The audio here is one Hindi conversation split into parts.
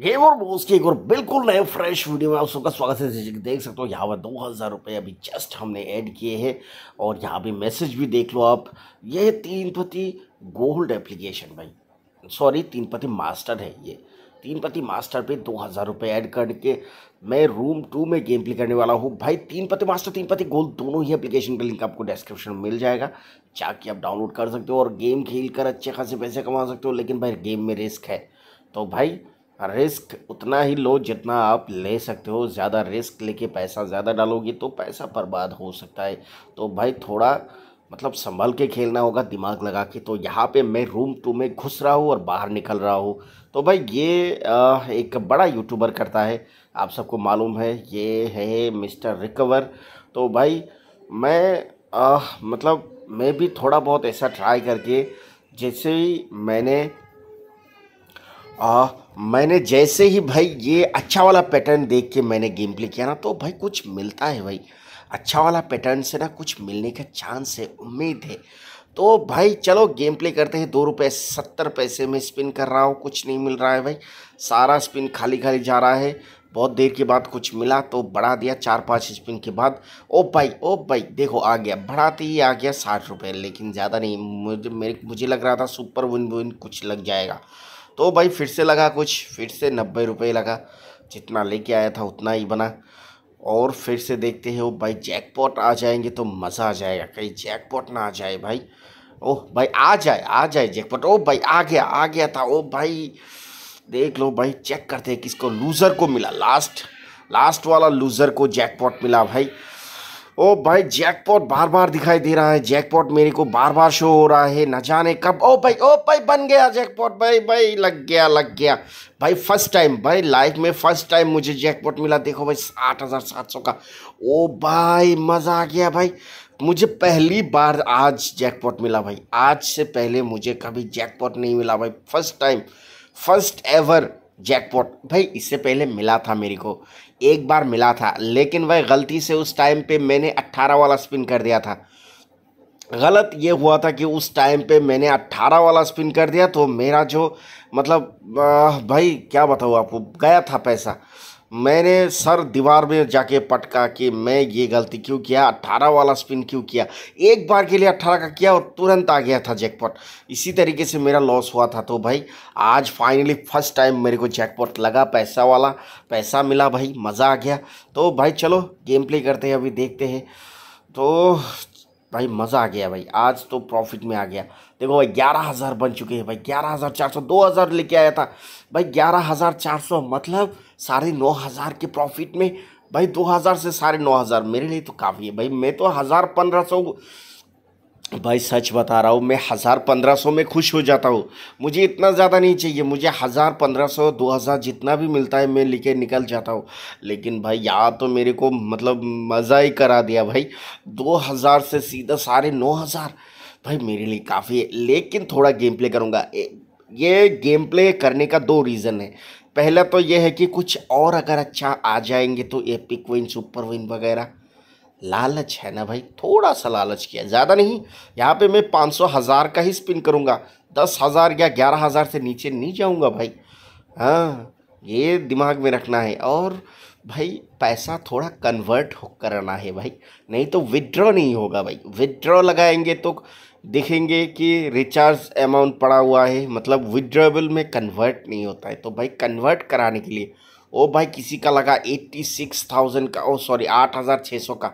गेम और बोस की एक और बिल्कुल नए फ्रेश वीडियो में आप सबका स्वागत है देख सकते हो यहाँ पर दो हज़ार रुपये अभी जस्ट हमने ऐड किए हैं और यहाँ भी मैसेज भी देख लो आप ये तीन पति गोल्ड एप्लीकेशन भाई सॉरी तीन पति मास्टर है ये तीन पति मास्टर पे दो हज़ार रुपये ऐड करके मैं रूम टू में गेम प्ले करने वाला हूँ भाई तीन पति मास्टर तीन पति गोल्ड दोनों ही एप्लीकेशन का लिंक आपको डिस्क्रिप्शन में मिल जाएगा जाके आप डाउनलोड कर सकते हो और गेम खेल कर अच्छे खासे पैसे कमा सकते हो लेकिन भाई गेम में रिस्क है तो भाई रिस्क उतना ही लो जितना आप ले सकते हो ज़्यादा रिस्क लेके पैसा ज़्यादा डालोगे तो पैसा बर्बाद हो सकता है तो भाई थोड़ा मतलब संभल के खेलना होगा दिमाग लगा के तो यहाँ पे मैं रूम टू में घुस रहा हूँ और बाहर निकल रहा हूँ तो भाई ये एक बड़ा यूट्यूबर करता है आप सबको मालूम है ये है मिस्टर रिकवर तो भाई मैं आ, मतलब मैं भी थोड़ा बहुत ऐसा ट्राई करके जैसे ही मैंने आ, मैंने जैसे ही भाई ये अच्छा वाला पैटर्न देख के मैंने गेम प्ले किया ना तो भाई कुछ मिलता है भाई अच्छा वाला पैटर्न से ना कुछ मिलने का चांस है उम्मीद है तो भाई चलो गेम प्ले करते हैं दो रुपये सत्तर पैसे में स्पिन कर रहा हूँ कुछ नहीं मिल रहा है भाई सारा स्पिन खाली खाली जा रहा है बहुत देर के बाद कुछ मिला तो बढ़ा दिया चार पाँच स्पिन के बाद ओ भाई ओ भाई देखो आ गया बढ़ाते ही आ गया साठ रुपये लेकिन ज़्यादा नहीं मुझे मेरे मुझे लग रहा था सुपर विन विन कुछ लग जाएगा तो भाई फिर से लगा कुछ फिर से नब्बे रुपये लगा जितना लेके आया था उतना ही बना और फिर से देखते हैं वो भाई जैकपॉट आ जाएंगे तो मज़ा आ जाएगा कहीं जैकपॉट ना आ जाए भाई ओह भाई आ जाए आ जाए जैकपॉट ओह भाई आ गया आ गया था ओह भाई देख लो भाई चेक करते हैं किसको लूज़र को मिला लास्ट लास्ट वाला लूज़र को जैकपॉट मिला भाई ओ भाई जैकपॉट बार बार दिखाई दे रहा है जैकपॉट मेरे को बार बार शो हो रहा है न जाने कब ओ भाई ओ भाई बन गया जैकपॉट भाई भाई लग गया लग गया भाई फर्स्ट टाइम भाई लाइफ में फर्स्ट टाइम मुझे जैकपॉट मिला देखो भाई आठ हज़ार सात सौ का ओ भाई मज़ा आ गया भाई मुझे पहली बार आज जैकपॉट मिला भाई आज से पहले मुझे कभी जैकपॉट नहीं मिला भाई first time first ever jackpot भाई इससे पहले मिला था मेरे को एक बार मिला था लेकिन वह गलती से उस टाइम पे मैंने 18 वाला स्पिन कर दिया था गलत ये हुआ था कि उस टाइम पे मैंने 18 वाला स्पिन कर दिया तो मेरा जो मतलब भाई क्या बताऊँ आपको गया था पैसा मैंने सर दीवार में जाके पटका कि मैं ये गलती क्यों किया अट्ठारह वाला स्पिन क्यों किया एक बार के लिए अट्ठारह का किया और तुरंत आ गया था जैकपॉट इसी तरीके से मेरा लॉस हुआ था तो भाई आज फाइनली फर्स्ट टाइम मेरे को जैकपॉट लगा पैसा वाला पैसा मिला भाई मज़ा आ गया तो भाई चलो गेम प्ले करते हैं अभी देखते हैं तो भाई मज़ा आ गया भाई आज तो प्रॉफिट में आ गया देखो भाई ग्यारह हज़ार बन चुके हैं भाई ग्यारह हज़ार चार सौ दो हज़ार लेके आया था भाई ग्यारह हज़ार चार सौ मतलब साढ़े नौ हज़ार के प्रॉफिट में भाई दो हज़ार से साढ़े नौ हज़ार मेरे लिए तो काफ़ी है भाई मैं तो हज़ार पंद्रह सौ भाई सच बता रहा हूँ मैं हज़ार पंद्रह सौ में खुश हो जाता हूँ मुझे इतना ज़्यादा नहीं चाहिए मुझे हज़ार पंद्रह सौ दो हज़ार जितना भी मिलता है मैं लेके निकल जाता हूँ लेकिन भाई यहाँ तो मेरे को मतलब मज़ा ही करा दिया भाई दो हज़ार से सीधा साढ़े नौ हज़ार भाई मेरे लिए काफ़ी है लेकिन थोड़ा गेम प्ले करूँगा ये गेम प्ले करने का दो रीज़न है पहला तो ये है कि कुछ और अगर अच्छा आ जाएंगे तो एपिक विन सुपर विन वगैरह लालच है ना भाई थोड़ा सा लालच किया ज़्यादा नहीं यहाँ पे मैं पाँच सौ हज़ार का ही स्पिन करूँगा दस हज़ार या ग्यारह हज़ार से नीचे नहीं जाऊँगा भाई हाँ ये दिमाग में रखना है और भाई पैसा थोड़ा कन्वर्ट करना है भाई नहीं तो विदड्रॉ नहीं होगा भाई विदड्रॉ लगाएंगे तो देखेंगे कि रिचार्ज अमाउंट पड़ा हुआ है मतलब विड्रॉबल में कन्वर्ट नहीं होता है तो भाई कन्वर्ट कराने के लिए ओ भाई किसी का लगा एट्टी सिक्स थाउजेंड का ओ सॉरी आठ हज़ार छः सौ का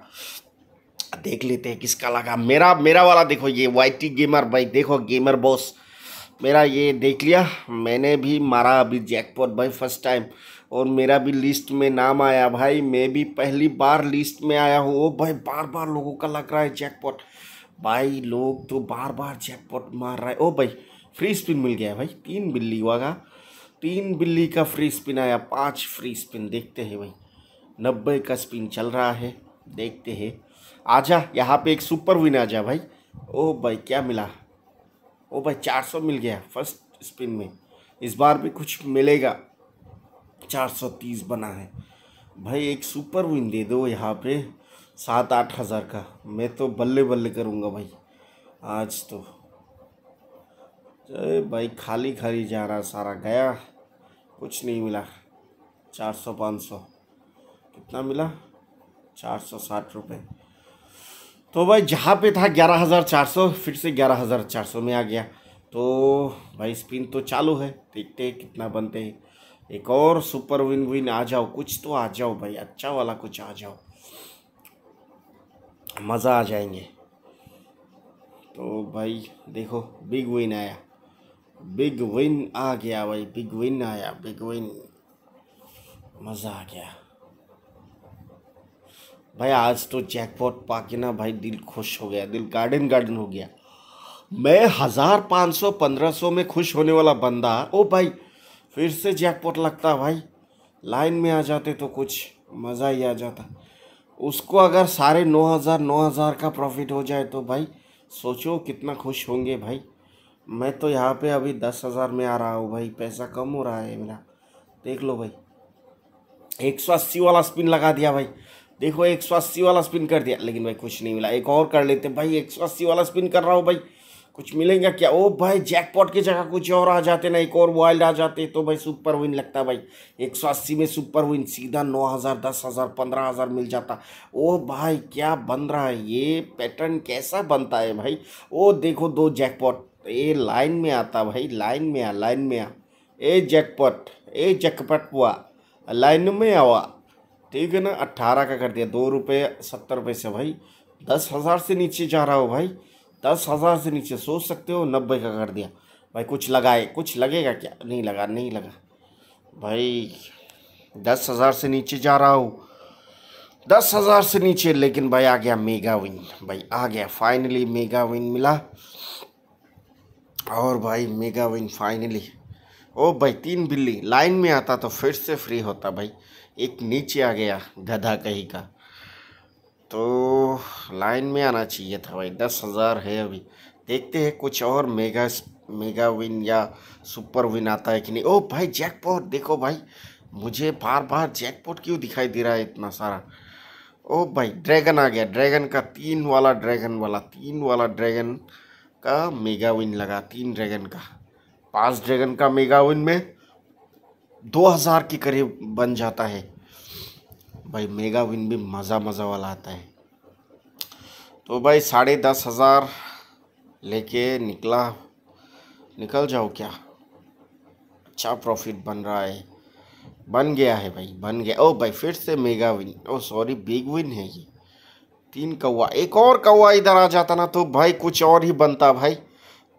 देख लेते हैं किसका लगा मेरा मेरा वाला देखो ये वाईटी गेमर भाई देखो गेमर बॉस मेरा ये देख लिया मैंने भी मारा अभी जैकपॉट भाई फर्स्ट टाइम और मेरा भी लिस्ट में नाम आया भाई मैं भी पहली बार लिस्ट में आया हूँ ओ भाई बार बार लोगों का लग रहा है जैकपॉट भाई लोग तो बार बार जैकपॉट मार रहा है ओ भाई फ्री स्पिन मिल गया भाई तीन बिल्ली हुआ का तीन बिल्ली का फ्री स्पिन आया पाँच फ्री स्पिन देखते हैं भाई नब्बे का स्पिन चल रहा है देखते हैं आजा यहाँ पे एक सुपर विन आ जा भाई ओ भाई क्या मिला ओ भाई चार सौ मिल गया फर्स्ट स्पिन में इस बार भी कुछ मिलेगा चार सौ तीस बना है भाई एक सुपर विन दे दो यहाँ पे सात आठ हज़ार का मैं तो बल्ले बल्ले करूँगा भाई आज तो अरे भाई खाली खाली जा रहा सारा गया कुछ नहीं मिला चार सौ पाँच सौ कितना मिला चार सौ साठ रुपये तो भाई जहाँ पे था ग्यारह हज़ार चार सौ फिर से ग्यारह हज़ार चार सौ में आ गया तो भाई स्पिन तो चालू है देखते हैं कितना बनते हैं एक और सुपर विन विन आ जाओ कुछ तो आ जाओ भाई अच्छा वाला कुछ आ जाओ मज़ा आ जाएंगे तो भाई देखो बिग विन आया बिग विन आ गया भाई बिग विन आया बिग विन मज़ा आ गया भाई आज तो जैकपॉट पाके ना भाई दिल खुश हो गया दिल गार्डन गार्डन हो गया मैं हज़ार पाँच सौ पंद्रह सौ में खुश होने वाला बंदा ओ भाई फिर से जैकपॉट लगता भाई लाइन में आ जाते तो कुछ मज़ा ही आ जाता उसको अगर सारे नौ हज़ार नौ हज़ार का प्रॉफिट हो जाए तो भाई सोचो कितना खुश होंगे भाई मैं तो यहाँ पे अभी दस हज़ार में आ रहा हूँ भाई पैसा कम हो रहा है मेरा देख लो भाई एक सौ अस्सी वाला स्पिन लगा दिया भाई देखो एक सौ अस्सी वाला स्पिन कर दिया लेकिन भाई कुछ नहीं मिला एक और कर लेते भाई एक सौ अस्सी वाला स्पिन कर रहा हूँ भाई कुछ मिलेगा क्या ओ भाई जैकपॉट की जगह कुछ और आ जाते ना एक और वाइल्ड आ जाते तो भाई सुपर विन लगता भाई एक सौ अस्सी में सुपर विन सीधा नौ हज़ार दस हज़ार पंद्रह हज़ार मिल जाता ओ भाई क्या बन रहा है ये पैटर्न कैसा बनता है भाई ओ देखो दो जैकपॉट ये लाइन में आता भाई लाइन में आ लाइन में आ ए जैकपॉट ए जैकपट हुआ लाइन में आवा ठीक है ना अट्ठारह का कर दिया दो रुपये सत्तर रुपये से भाई दस हज़ार से नीचे जा रहा हो भाई दस हज़ार से नीचे सोच सकते हो नब्बे का कर दिया भाई कुछ लगाए कुछ लगेगा क्या नहीं लगा नहीं लगा भाई दस हज़ार से नीचे जा रहा हूँ दस हज़ार से नीचे लेकिन भाई आ गया मेगा विन भाई आ गया फाइनली मेगा विन मिला और भाई मेगा विन फाइनली ओ भाई तीन बिल्ली लाइन में आता तो फिर से फ्री होता भाई एक नीचे आ गया गधा कहीं का तो लाइन में आना चाहिए था भाई दस हज़ार है अभी देखते हैं कुछ और मेगा मेगा विन या सुपर विन आता है कि नहीं ओ भाई जैकपॉट देखो भाई मुझे बार बार जैकपॉट क्यों दिखाई दे रहा है इतना सारा ओ भाई ड्रैगन आ गया ड्रैगन का तीन वाला ड्रैगन वाला तीन वाला ड्रैगन का मेगा विन लगा तीन ड्रैगन का पांच ड्रैगन का मेगा विन में दो हज़ार के करीब बन जाता है भाई मेगा विन भी मज़ा मज़ा वाला आता है तो भाई साढ़े दस हज़ार लेके निकला निकल जाओ क्या अच्छा प्रॉफिट बन रहा है बन गया है भाई बन गया ओ भाई फिर से मेगा विन ओ सॉरी बिग विन है ये तीन कौवा एक और कौवा इधर आ जाता ना तो भाई कुछ और ही बनता भाई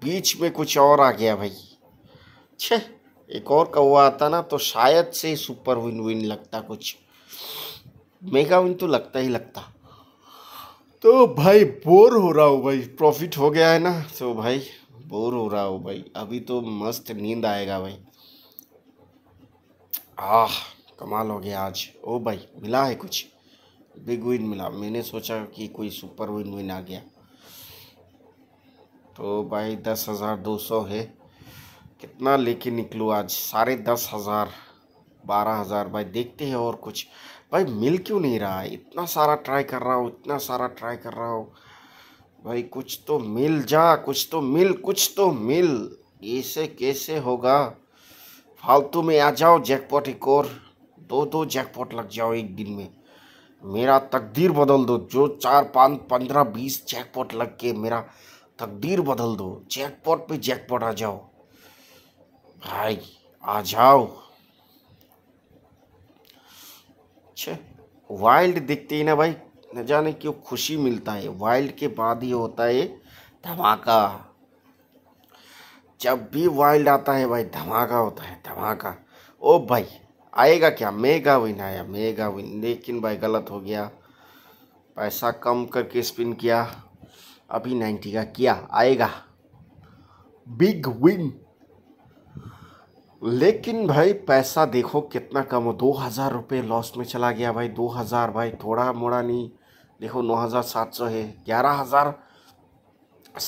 बीच में कुछ और आ गया भाई छः एक और कौवा आता ना तो शायद से सुपर विन विन लगता कुछ मेगाविन तो लगता ही लगता तो भाई बोर हो रहा हूँ भाई प्रॉफिट हो गया है ना तो भाई बोर हो रहा हूँ भाई अभी तो मस्त नींद आएगा भाई आह कमाल हो गया आज ओ भाई मिला है कुछ बिग विन मिला मैंने सोचा कि कोई सुपर विन विन आ गया तो भाई दस हज़ार दो सौ है कितना लेके निकलूँ आज साढ़े दस हज़ार बारह हज़ार भाई देखते हैं और कुछ भाई मिल क्यों नहीं रहा है इतना सारा ट्राई कर रहा हूँ इतना सारा ट्राई कर रहा हूँ भाई कुछ तो मिल जा कुछ तो मिल कुछ तो मिल ऐसे कैसे होगा फालतू में आ जाओ जैकपॉट एक और दो दो जैकपॉट लग जाओ एक दिन में मेरा तकदीर बदल दो जो चार पाँच पंद्रह बीस जैकपॉट लग के मेरा तकदीर बदल दो जैकपॉट पे जैकपॉट आ जाओ भाई आ जाओ अच्छा वाइल्ड दिखते ही ना भाई न जाने क्यों खुशी मिलता है वाइल्ड के बाद ही होता है धमाका जब भी वाइल्ड आता है भाई धमाका होता है धमाका ओ भाई आएगा क्या मेगा विन आया मेगा विन लेकिन भाई गलत हो गया पैसा कम करके स्पिन किया अभी नाइन्टी का किया आएगा बिग विन लेकिन भाई पैसा देखो कितना कम हो दो हज़ार रुपये लॉस में चला गया भाई दो हज़ार भाई थोड़ा मोड़ा नहीं देखो नौ हज़ार सात सौ है ग्यारह हज़ार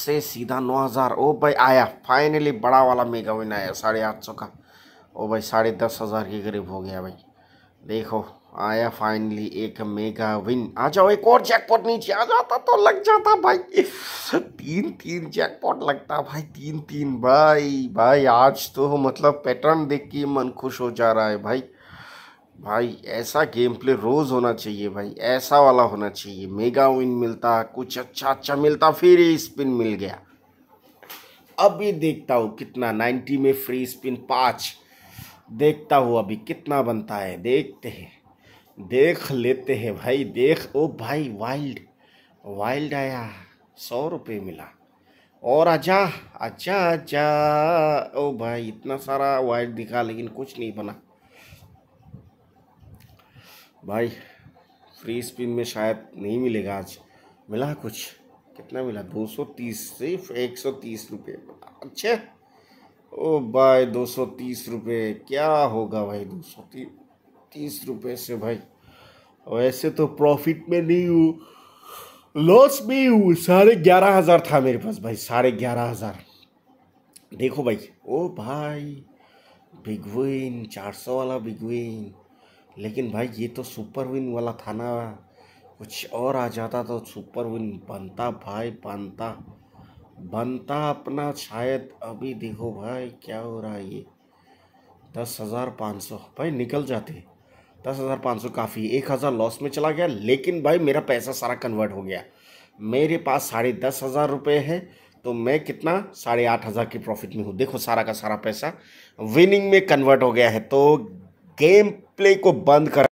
से सीधा नौ हज़ार ओ भाई आया फाइनली बड़ा वाला मेगा विन आया साढ़े आठ सौ का ओ भाई साढ़े दस हज़ार के करीब हो गया भाई देखो आया फाइनली एक मेगा विन आ जाओ एक और जैकपॉट नीचे आ जाता तो लग जाता भाई तीन तीन जैकपॉट लगता भाई तीन तीन भाई भाई आज तो मतलब पैटर्न देख के मन खुश हो जा रहा है भाई भाई ऐसा गेम प्ले रोज़ होना चाहिए भाई ऐसा वाला होना चाहिए मेगा विन मिलता कुछ अच्छा अच्छा मिलता फिर ही स्पिन मिल गया अब देखता हूँ कितना नाइन्टी में फ्री स्पिन पाँच देखता हूँ अभी कितना बनता है देखते हैं देख लेते हैं भाई देख ओ भाई वाइल्ड वाइल्ड आया सौ रुपये मिला और आजा आजा आजा ओ भाई इतना सारा वाइल्ड दिखा लेकिन कुछ नहीं बना भाई फ्री स्पिन में शायद नहीं मिलेगा आज मिला कुछ कितना मिला दो सौ तीस सिर्फ एक सौ तीस रुपये अच्छे ओ भाई दो सौ तीस रुपये क्या होगा भाई दो सौ तीस रुपये से भाई वैसे तो प्रॉफिट में नहीं हूँ लॉस में हूँ साढ़े ग्यारह हज़ार था मेरे पास भाई साढ़े ग्यारह हज़ार देखो भाई ओ भाई बिग विन चार सौ वाला बिग विन लेकिन भाई ये तो सुपर विन वाला था ना कुछ और आ जाता तो सुपर विन बनता भाई बनता बनता अपना शायद अभी देखो भाई क्या हो रहा है ये दस हज़ार पाँच सौ भाई निकल जाते दस हज़ार पाँच सौ काफ़ी एक हज़ार लॉस में चला गया लेकिन भाई मेरा पैसा सारा कन्वर्ट हो गया मेरे पास साढ़े दस हज़ार रुपये है तो मैं कितना साढ़े आठ हज़ार की प्रॉफिट में हूँ देखो सारा का सारा पैसा विनिंग में कन्वर्ट हो गया है तो गेम प्ले को बंद कर